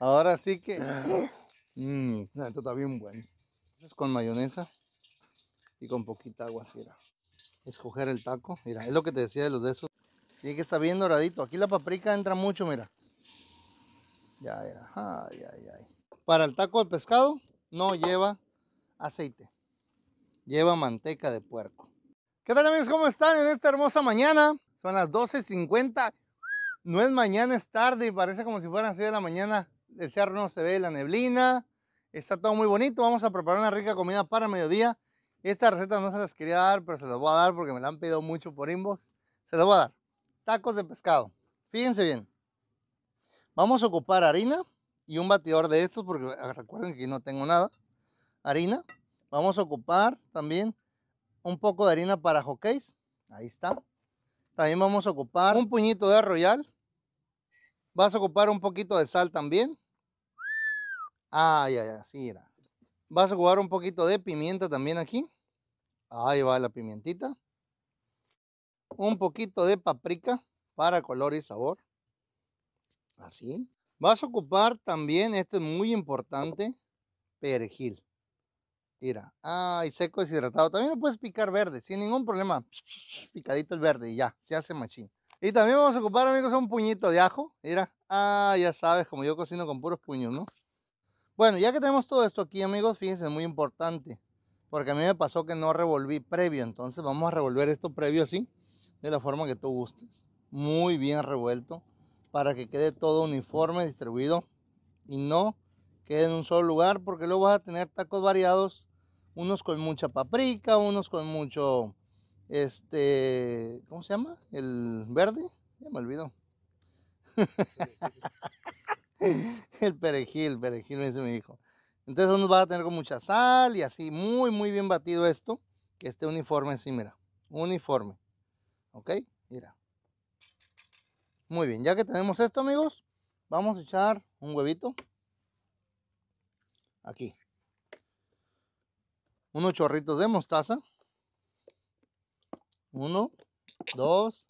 Ahora sí que. Mmm, ah. esto está bien bueno. Es con mayonesa y con poquita agua, era. Escoger el taco. Mira, es lo que te decía de los de esos. Tiene que estar bien doradito. Aquí la paprika entra mucho, mira. Ya, ya. Ay, ay, ay. Para el taco de pescado no lleva aceite. Lleva manteca de puerco. ¿Qué tal amigos? ¿Cómo están en esta hermosa mañana? Son las 12.50. No es mañana, es tarde y parece como si fueran así de la mañana cerro no se ve la neblina, está todo muy bonito, vamos a preparar una rica comida para mediodía. Esta receta no se las quería dar, pero se las voy a dar porque me la han pedido mucho por inbox. Se las voy a dar. Tacos de pescado. Fíjense bien. Vamos a ocupar harina y un batidor de estos porque ah, recuerden que no tengo nada. Harina. Vamos a ocupar también un poco de harina para hockeys. Ahí está. También vamos a ocupar un puñito de arroyal. Vas a ocupar un poquito de sal también. Ah, ya, ya, sí, era. Vas a jugar un poquito de pimienta también aquí. Ahí va la pimientita. Un poquito de paprika para color y sabor. Así. Vas a ocupar también, este es muy importante, perejil. Mira, ah, y seco deshidratado. También lo puedes picar verde, sin ningún problema. Picadito el verde y ya, se hace machín. Y también vamos a ocupar, amigos, un puñito de ajo. Mira, ah, ya sabes, como yo cocino con puros puños, ¿no? Bueno, ya que tenemos todo esto aquí, amigos, fíjense, es muy importante. Porque a mí me pasó que no revolví previo. Entonces vamos a revolver esto previo así, de la forma que tú gustes. Muy bien revuelto, para que quede todo uniforme, distribuido. Y no quede en un solo lugar, porque luego vas a tener tacos variados. Unos con mucha paprika, unos con mucho, este, ¿cómo se llama? El verde, ya me olvidó. el perejil, perejil, me dice mi hijo. Entonces nos va a tener con mucha sal y así, muy, muy bien batido esto, que esté uniforme así, mira, uniforme. ¿Ok? Mira. Muy bien, ya que tenemos esto, amigos, vamos a echar un huevito. Aquí. Unos chorritos de mostaza. Uno, dos,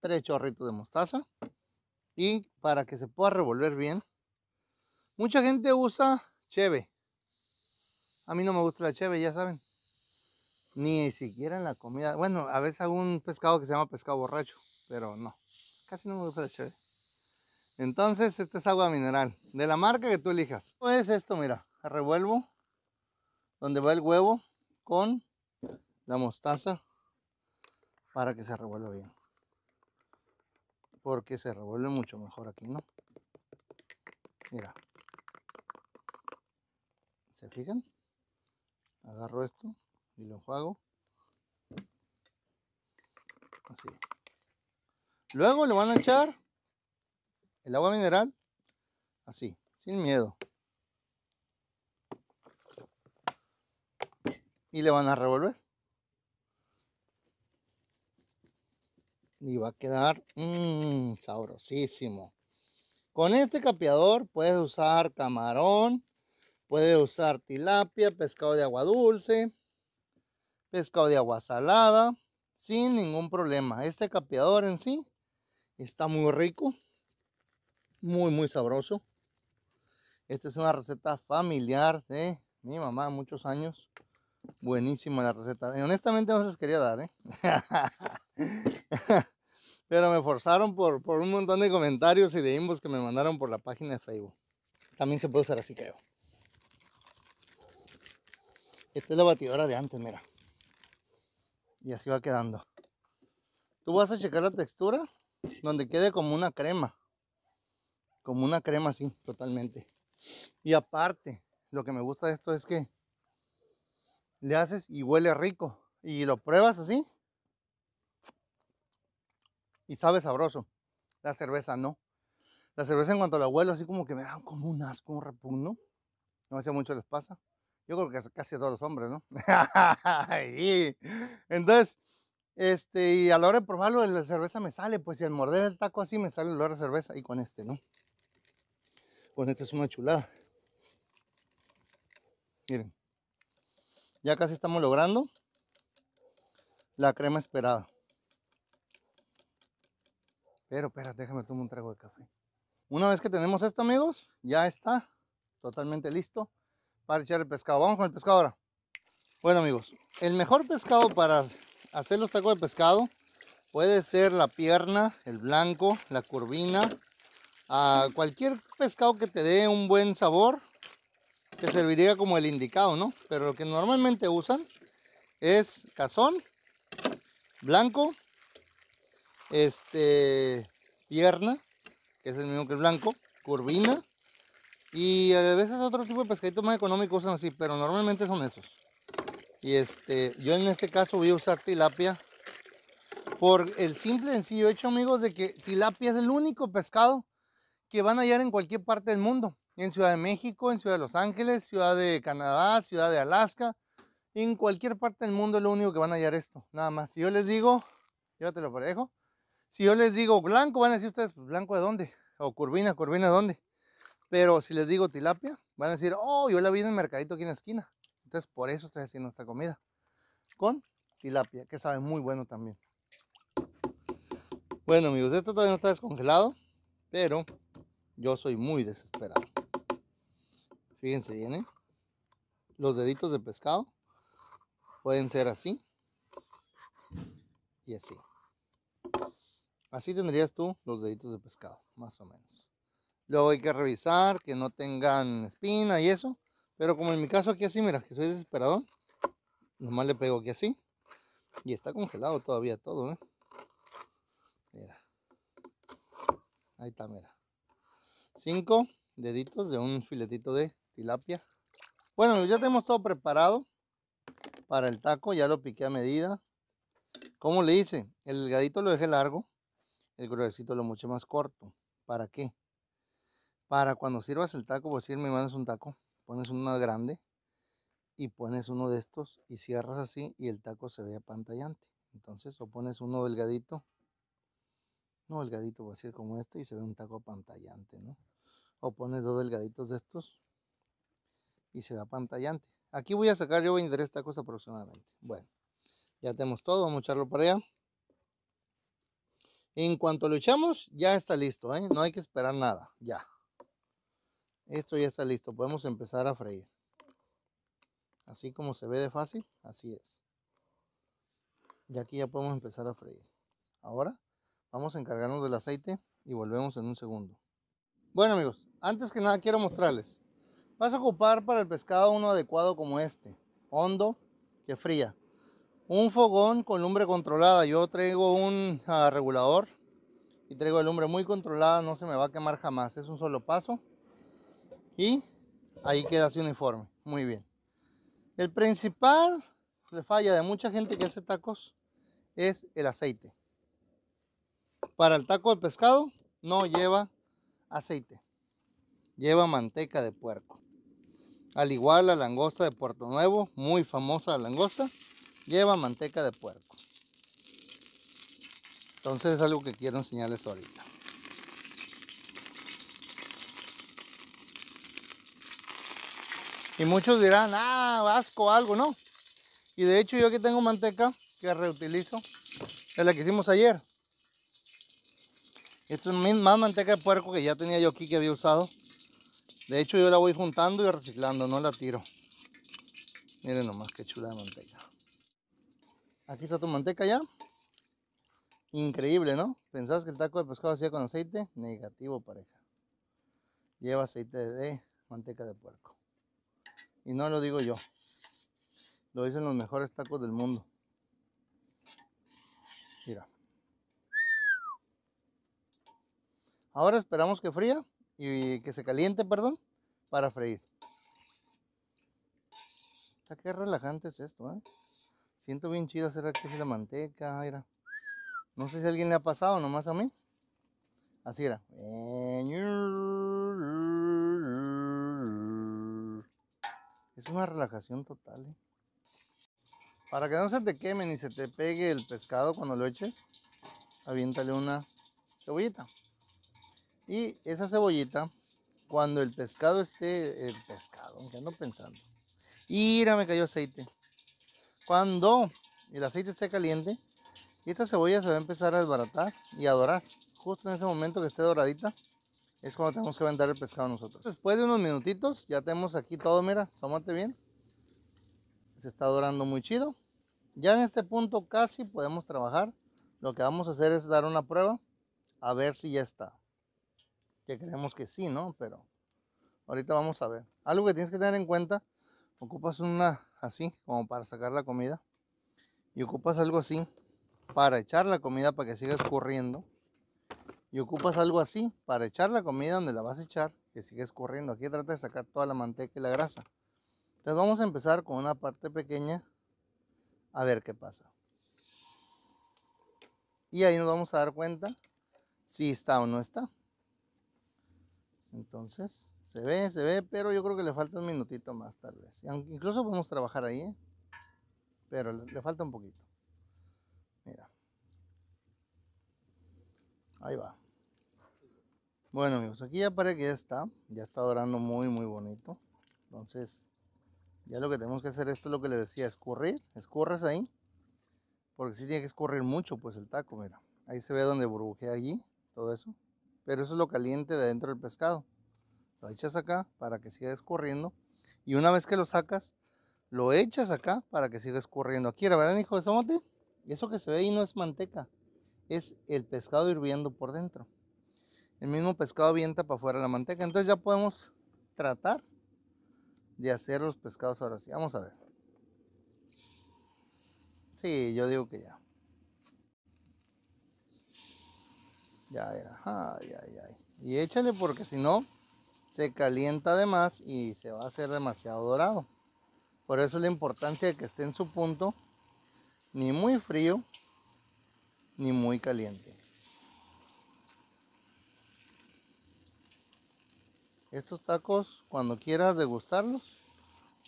tres chorritos de mostaza y para que se pueda revolver bien. Mucha gente usa cheve. A mí no me gusta la cheve, ya saben. Ni siquiera en la comida. Bueno, a veces hago un pescado que se llama pescado borracho, pero no. Casi no me gusta la cheve. Entonces, esta es agua mineral, de la marca que tú elijas. Es esto, mira, revuelvo donde va el huevo con la mostaza para que se revuelva bien porque se revuelve mucho mejor aquí, ¿no? Mira. ¿Se fijan? Agarro esto y lo enjuago. Así. Luego le van a echar el agua mineral así, sin miedo. Y le van a revolver. y va a quedar mm, sabrosísimo. Con este capeador puedes usar camarón, puedes usar tilapia, pescado de agua dulce, pescado de agua salada, sin ningún problema. Este capeador en sí está muy rico, muy muy sabroso. Esta es una receta familiar de mi mamá, muchos años. Buenísima la receta. Eh, honestamente no se quería dar, ¿eh? Pero me forzaron por, un montón de comentarios y de inbox que me mandaron por la página de Facebook. También se puede usar así, creo. Esta es la batidora de antes, mira. Y así va quedando. Tú vas a checar la textura donde quede como una crema. Como una crema así, totalmente. Y aparte, lo que me gusta de esto es que le haces y huele rico. Y lo pruebas así y sabe sabroso. La cerveza no. La cerveza en cuanto la huelo así como que me da como un asco, un repugno. No sé mucho les pasa. Yo creo que casi a todos los hombres, ¿no? Entonces, este, y a la hora de probarlo, la cerveza me sale, pues si al morder el taco así me sale el olor a cerveza. Y con este, ¿no? Pues este es una chulada. Miren. Ya casi estamos logrando la crema esperada. Pero espera, déjame tomar un trago de café. Una vez que tenemos esto, amigos, ya está totalmente listo para echar el pescado. Vamos con el pescado ahora. Bueno, amigos, el mejor pescado para hacer los tacos de pescado puede ser la pierna, el blanco, la curvina, a cualquier pescado que te dé un buen sabor te serviría como el indicado, ¿no? Pero lo que normalmente usan es cazón, blanco, este, pierna, que es el mismo que el blanco, curvina, y a veces otro tipo de pescadito más económico usan así, pero normalmente son esos. Y este, yo en este caso voy a usar tilapia, por el simple sencillo hecho, amigos, de que tilapia es el único pescado que van a hallar en cualquier parte del mundo en Ciudad de México, en Ciudad de Los Ángeles, Ciudad de Canadá, Ciudad de Alaska, en cualquier parte del mundo lo único que van a hallar esto, nada más. Si yo les digo, yo te lo parejo, si yo les digo blanco, van a decir ustedes, pues, ¿blanco de dónde? O curvina, curvina de dónde. Pero si les digo tilapia, van a decir, oh, yo la vi en el mercadito aquí en la esquina. Entonces, por eso estoy haciendo esta comida. Con tilapia, que sabe muy bueno también. Bueno, amigos, esto todavía no está descongelado, pero yo soy muy desesperado. Fíjense bien, ¿eh? Los deditos de pescado pueden ser así y así. Así tendrías tú los deditos de pescado, más o menos. Luego hay que revisar que no tengan espina y eso. Pero como en mi caso aquí así, mira, que soy desesperado. Nomás le pego aquí así. Y está congelado todavía todo, ¿eh? Mira. Ahí está, mira. Cinco deditos de un filetito de tilapia. Bueno, ya tenemos todo preparado para el taco, ya lo piqué a medida. ¿Cómo le hice? El delgadito lo dejé largo, el gruesito lo mucho más corto. ¿Para qué? Para cuando sirvas el taco, pues si me mandas un taco, pones uno grande y pones uno de estos y cierras así y el taco se ve apantallante. Entonces, o pones uno delgadito, no delgadito, va a ser como este y se ve un taco apantallante, ¿no? O pones dos delgaditos de estos y se da pantallante. Aquí voy a sacar yo esta cosa aproximadamente. Bueno, ya tenemos todo, vamos a echarlo para allá. En cuanto lo echamos, ya está listo, ¿eh? no hay que esperar nada, ya. Esto ya está listo, podemos empezar a freír. Así como se ve de fácil, así es. Y aquí ya podemos empezar a freír. Ahora vamos a encargarnos del aceite y volvemos en un segundo. Bueno amigos, antes que nada quiero mostrarles. Vas a ocupar para el pescado uno adecuado como este, hondo, que fría. Un fogón con lumbre controlada. Yo traigo un ah, regulador y traigo el lumbre muy controlada, no se me va a quemar jamás. Es un solo paso y ahí queda así uniforme. Muy bien. El principal de falla de mucha gente que hace tacos es el aceite. Para el taco de pescado no lleva aceite, lleva manteca de puerco. Al igual la langosta de Puerto Nuevo, muy famosa la langosta, lleva manteca de puerco. Entonces es algo que quiero enseñarles ahorita. Y muchos dirán, ah, asco, algo, ¿no? Y de hecho yo aquí tengo manteca que reutilizo, es la que hicimos ayer. Esto es más manteca de puerco que ya tenía yo aquí que había usado. De hecho yo la voy juntando y reciclando, no la tiro. Miren nomás qué chula de manteca. Aquí está tu manteca ya. Increíble, ¿no? ¿Pensabas que el taco de pescado hacía con aceite? Negativo, pareja. Lleva aceite de manteca de puerco. Y no lo digo yo. Lo dicen los mejores tacos del mundo. Mira. Ahora esperamos que fría y que se caliente, perdón, para freír. Está ah, que relajante es esto, ¿eh? Siento bien chido hacer aquí la manteca, No sé si a alguien le ha pasado, nomás a mí. Así era. Es una relajación total, ¿eh? Para que no se te queme ni se te pegue el pescado cuando lo eches, aviéntale una cebollita. Y esa cebollita, cuando el pescado esté, el pescado, aunque ando pensando. mira, me cayó aceite. Cuando el aceite esté caliente, esta cebolla se va a empezar a desbaratar y a dorar. Justo en ese momento que esté doradita, es cuando tenemos que vender el pescado nosotros. Después de unos minutitos, ya tenemos aquí todo, mira, sómate bien. Se está dorando muy chido. Ya en este punto casi podemos trabajar. Lo que vamos a hacer es dar una prueba, a ver si ya está que creemos que sí, ¿no? Pero ahorita vamos a ver. Algo que tienes que tener en cuenta, ocupas una así como para sacar la comida y ocupas algo así para echar la comida para que siga escurriendo y ocupas algo así para echar la comida donde la vas a echar que siga escurriendo. Aquí trata de sacar toda la manteca y la grasa. Entonces vamos a empezar con una parte pequeña a ver qué pasa. Y ahí nos vamos a dar cuenta si está o no está. Entonces, se ve, se ve, pero yo creo que le falta un minutito más tal vez. Incluso podemos trabajar ahí, ¿eh? pero le, falta un poquito. Mira. Ahí va. Bueno amigos, aquí ya parece que ya está. Ya está dorando muy, muy bonito. Entonces, ya lo que tenemos que hacer, esto es lo que le decía, escurrir. Escurres ahí. Porque si tiene que escurrir mucho, pues el taco, mira. Ahí se ve donde burbujea allí, todo eso pero eso es lo caliente de adentro del pescado. Lo echas acá para que siga escurriendo y una vez que lo sacas, lo echas acá para que siga escurriendo. Aquí, verán, hijo de somote, eso que se ve ahí no es manteca, es el pescado hirviendo por dentro. El mismo pescado avienta para afuera la manteca. Entonces ya podemos tratar de hacer los pescados ahora sí. Vamos a ver. Sí, yo digo que ya. Ya Y échale porque si no, se calienta de más y se va a hacer demasiado dorado. Por eso la importancia de que esté en su punto, ni muy frío, ni muy caliente. Estos tacos, cuando quieras degustarlos,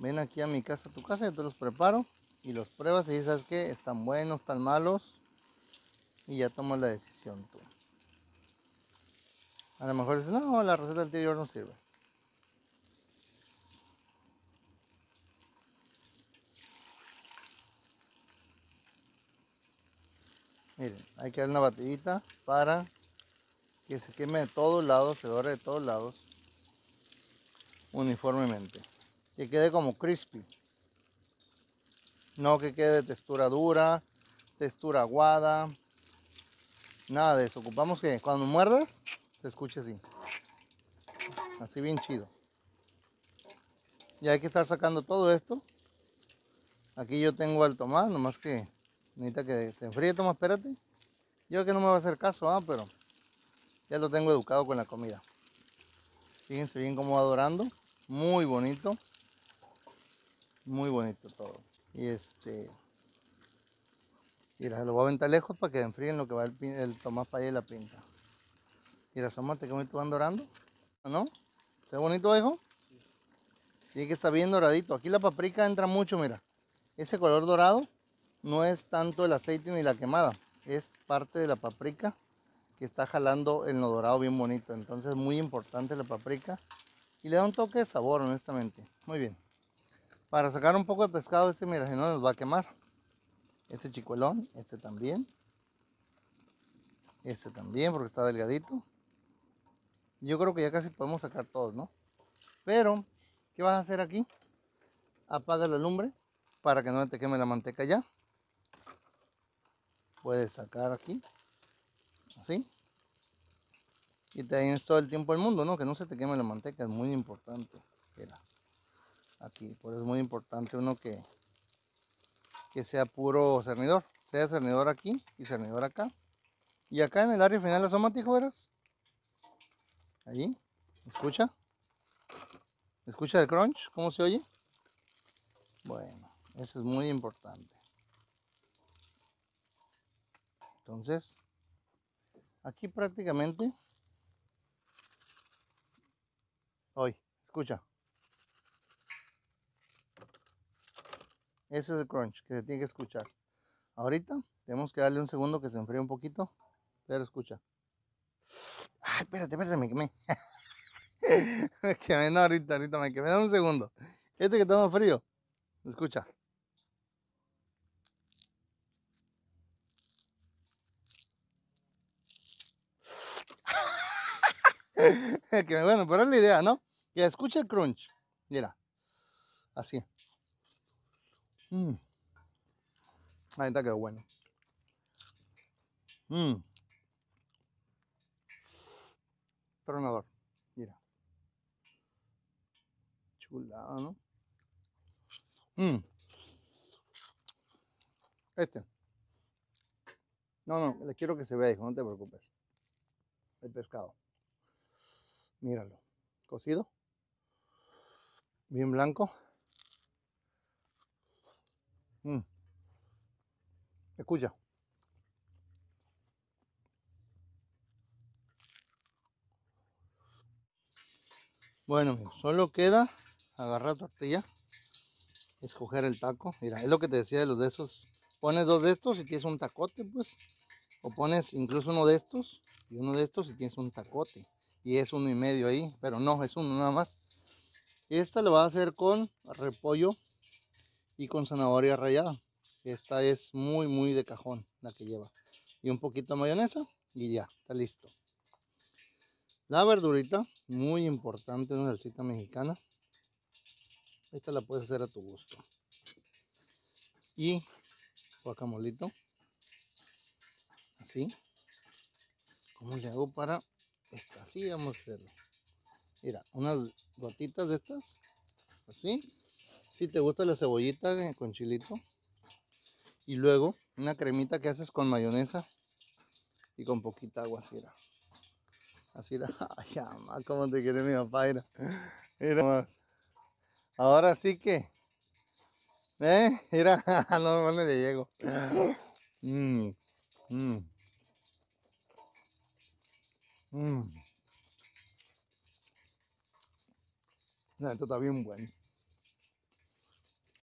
ven aquí a mi casa, a tu casa, yo te los preparo y los pruebas y dices que están buenos, están malos y ya tomas la decisión tú. A lo mejor dice, no, la receta anterior no sirve. Miren, hay que dar una batidita para que se queme de todos lados, se dore de todos lados uniformemente. Que quede como crispy. No que quede textura dura, textura aguada, nada de eso. Ocupamos que cuando muerdas, se escucha así. Así bien chido. Ya hay que estar sacando todo esto. Aquí yo tengo al Tomás, nomás que necesita que se enfríe Tomás, espérate. Yo que no me va a hacer caso, ah, pero ya lo tengo educado con la comida. Fíjense bien cómo va dorando. Muy bonito. Muy bonito todo. Y este... Y lo voy a aventar lejos para que enfríen lo que va el, el Tomás para allá y la pinta. Mira, somate, que bonito van dorando. ¿No? ¿Se bonito, hijo? Sí. Tiene que está bien doradito. Aquí la paprika entra mucho, mira. Ese color dorado no es tanto el aceite ni la quemada. Es parte de la paprika que está jalando el no dorado bien bonito. Entonces, muy importante la paprika. Y le da un toque de sabor, honestamente. Muy bien. Para sacar un poco de pescado, este, mira, si no nos va a quemar. Este chicuelón, este también. Este también, porque está delgadito. Yo creo que ya casi podemos sacar todos, ¿no? Pero, ¿qué vas a hacer aquí? Apaga la lumbre para que no te queme la manteca ya. Puedes sacar aquí, así. Y te tienes todo el tiempo del mundo, ¿no? Que no se te queme la manteca, es muy importante. aquí, por eso es muy importante uno que, que sea puro cernidor. Sea cernidor aquí y cernidor acá. Y acá en el área final las tijo, verás. Ahí, ¿escucha? ¿Escucha el crunch? ¿Cómo se oye? Bueno, eso es muy importante. Entonces, aquí prácticamente... Hoy, escucha. Ese es el crunch que se tiene que escuchar. Ahorita tenemos que darle un segundo que se enfríe un poquito, pero escucha. Ay, espérate, espérate, me quemé. me quemé, no, ahorita, ahorita me quemé. Dame un segundo. Este que toma frío. Escucha. que bueno, pero es la idea, ¿no? Que escuche el crunch. Mira. Así. Mm. Ahí está, quedó bueno. Mmm. tronador. Mira. Chulada, ¿no? Mm. Este. No, no, le quiero que se vea, hijo, no te preocupes. El pescado. Míralo. Cocido. Bien blanco. Mm. Escucha. Bueno, solo queda agarrar tortilla, escoger el taco. Mira, es lo que te decía de los de esos. Pones dos de estos y tienes un tacote, pues. O pones incluso uno de estos y uno de estos y tienes un tacote. Y es uno y medio ahí, pero no, es uno nada más. Esta la va a hacer con repollo y con zanahoria rallada. Esta es muy, muy de cajón la que lleva. Y un poquito de mayonesa y ya, está listo. La verdurita, muy importante, una salsita mexicana. Esta la puedes hacer a tu gusto. Y guacamolito. Así. ¿Cómo le hago para esta? Así vamos a hacerlo. Mira, unas gotitas de estas. Así. Si te gusta la cebollita eh, con chilito. Y luego una cremita que haces con mayonesa y con poquita agua. Así era, ay, más cómo te quiere mi papá, era. Mira más. Ahora sí que. ¿Eh? Mira, no, no le llego. Mmm. Mmm. Mmm. No, esto está bien bueno.